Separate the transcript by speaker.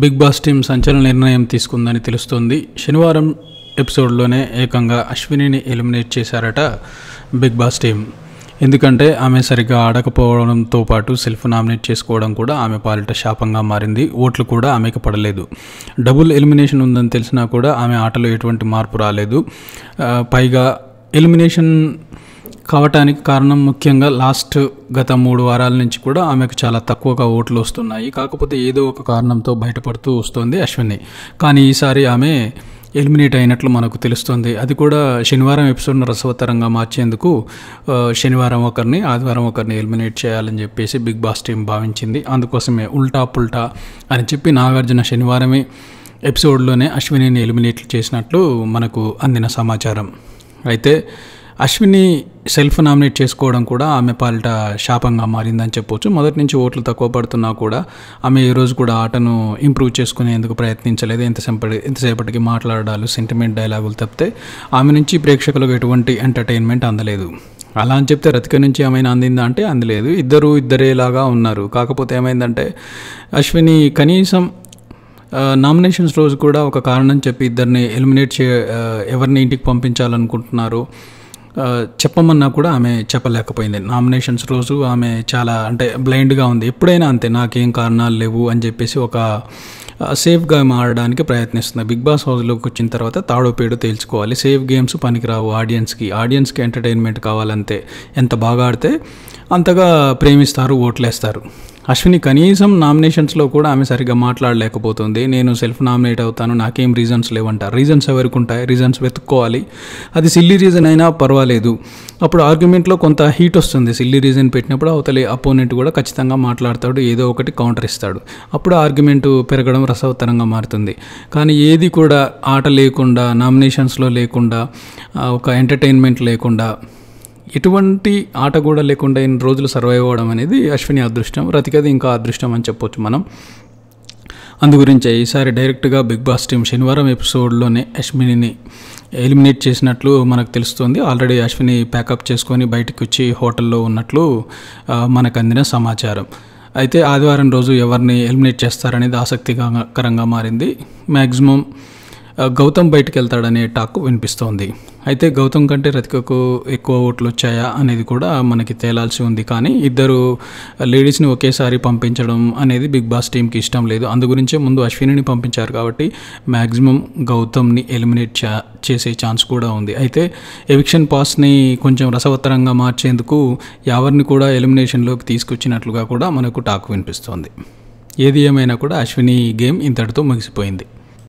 Speaker 1: big Boss team సంచలన నిర్ణయం తీసుకుందని తెలుస్తోంది శనివారం ఎపిసోడ్లోనే ఏకంగా అశ్వినిని ఎలిమినేట్ చేశారట బిగ్ బాస్ టీం ఎందుకంటే ఆమె సరిగ్గా ఆడకపోవడంతో పాటు సెల్ఫ్ నామినేట్ చేసుకోవడం కూడా ఆమె పాలిట శాపంగా మారింది ఓట్లు కూడా ఆమెకు పడలేదు డబుల్ ఎలిమినేషన్ ఉందని తెలిసినా కూడా ఆమె ఆటలో ఎటువంటి మార్పు రాలేదు పైగా ఎలిమినేషన్ కావటానికి కారణం ముఖ్యంగా లాస్ట్ గత మూడు వారాల నుంచి కూడా ఆమెకు చాలా తక్కువగా ఓట్లు వస్తున్నాయి కాకపోతే ఏదో ఒక కారణంతో బయటపడుతూ వస్తుంది అశ్విని కానీ ఈసారి ఆమె ఎలిమినేట్ అయినట్లు మనకు తెలుస్తుంది అది కూడా శనివారం ఎపిసోడ్ను రసవత్తరంగా మార్చేందుకు శనివారం ఒకరిని ఆదివారం ఒకరిని ఎలిమినేట్ చేయాలని చెప్పేసి బిగ్ బాస్ టీం భావించింది అందుకోసమే ఉల్టా పుల్టా అని చెప్పి నాగార్జున శనివారమే ఎపిసోడ్లోనే అశ్వినిని ఎలిమినేట్లు చేసినట్లు మనకు అందిన సమాచారం అయితే అశ్విని సెల్ఫ్ నామినేట్ చేసుకోవడం కూడా ఆమె పాలిట శాపంగా మారిందని చెప్పొచ్చు మొదటి నుంచి ఓట్లు తక్కువ పడుతున్నా కూడా ఆమె ఈరోజు కూడా ఆటను ఇంప్రూవ్ చేసుకునేందుకు ప్రయత్నించలేదు ఎంతసేపటి ఎంతసేపటికి మాట్లాడాలి సెంటిమెంట్ డైలాగులు తప్పితే ఆమె నుంచి ప్రేక్షకులకు ఎటువంటి ఎంటర్టైన్మెంట్ అందలేదు అలా అని చెప్తే రతిక నుంచి ఏమైనా అందిందా అంటే అందలేదు ఇద్దరు ఇద్దరేలాగా ఉన్నారు కాకపోతే ఏమైందంటే అశ్విని కనీసం నామినేషన్స్ రోజు కూడా ఒక కారణం చెప్పి ఇద్దరిని ఎలిమినేట్ చే ఎవరిని ఇంటికి పంపించాలనుకుంటున్నారు చెప్పమన్నా కూడా ఆమె చెప్పలేకపోయింది నామినేషన్స్ రోజు ఆమె చాలా అంటే బ్లైండ్గా ఉంది ఎప్పుడైనా అంతే నాకేం కారణాలు లేవు అని చెప్పేసి ఒక సేఫ్గా మారడానికి ప్రయత్నిస్తుంది బిగ్ బాస్ హౌస్లోకి వచ్చిన తర్వాత తాడో పేడు తేల్చుకోవాలి సేఫ్ గేమ్స్ పనికిరావు ఆడియన్స్కి ఆడియన్స్కి ఎంటర్టైన్మెంట్ కావాలంతే ఎంత బాగా ఆడితే అంతగా ప్రేమిస్తారు ఓట్లేస్తారు అశ్విని కనీసం నామినేషన్స్లో కూడా ఆమె సరిగ్గా మాట్లాడలేకపోతుంది నేను సెల్ఫ్ నామినేట్ అవుతాను నాకేం రీజన్స్ లేవంట రీజన్స్ ఎవరికి ఉంటాయి రీజన్స్ వెతుక్కోవాలి అది సిల్లీ రీజన్ అయినా పర్వాలేదు అప్పుడు ఆర్గ్యుమెంట్లో కొంత హీట్ వస్తుంది సిల్లీ రీజన్ పెట్టినప్పుడు అవతలి అపోనెంట్ కూడా ఖచ్చితంగా మాట్లాడతాడు ఏదో ఒకటి కౌంటర్ ఇస్తాడు అప్పుడు ఆర్గ్యుమెంట్ పెరగడం రసవత్తరంగా మారుతుంది కానీ ఏది కూడా ఆట లేకుండా నామినేషన్స్లో లేకుండా ఒక ఎంటర్టైన్మెంట్ లేకుండా ఎటువంటి ఆట కూడా లేకుండా ఇన్ని రోజులు సర్వైవ్ అవ్వడం అనేది అశ్విని అదృష్టం రతికది ఇంకా అదృష్టం అని చెప్పొచ్చు మనం అందుగురించే ఈసారి డైరెక్ట్గా బిగ్ బాస్ టీం శనివారం ఎపిసోడ్లోనే అశ్వినిని ఎలిమినేట్ చేసినట్లు మనకు తెలుస్తుంది ఆల్రెడీ అశ్విని ప్యాకప్ చేసుకొని బయటకు వచ్చి హోటల్లో ఉన్నట్లు మనకు అందిన సమాచారం అయితే ఆదివారం రోజు ఎవరిని ఎలిమినేట్ చేస్తారనేది ఆసక్తికరంగా మారింది మ్యాక్సిమం గౌతమ్ బయటకు వెళ్తాడనే టాక్ వినిపిస్తోంది అయితే గౌతమ్ కంటే రతికకు ఎక్కువ ఓట్లు వచ్చాయా అనేది కూడా మనకి తేలాల్సి ఉంది కానీ ఇద్దరు లేడీస్ని ఒకేసారి పంపించడం అనేది బిగ్ బాస్ టీంకి ఇష్టం లేదు అందు గురించే ముందు అశ్వినిని పంపించారు కాబట్టి మ్యాక్సిమం గౌతమ్ని ఎలిమినేట్ చా చేసే ఛాన్స్ కూడా ఉంది అయితే ఎవిక్షన్ పాస్ని కొంచెం రసవత్తరంగా మార్చేందుకు ఎవరిని కూడా ఎలిమినేషన్లోకి తీసుకొచ్చినట్లుగా కూడా మనకు టాక్ వినిపిస్తోంది ఏది ఏమైనా కూడా అశ్విని గేమ్ ఇంతటితో ముగిసిపోయింది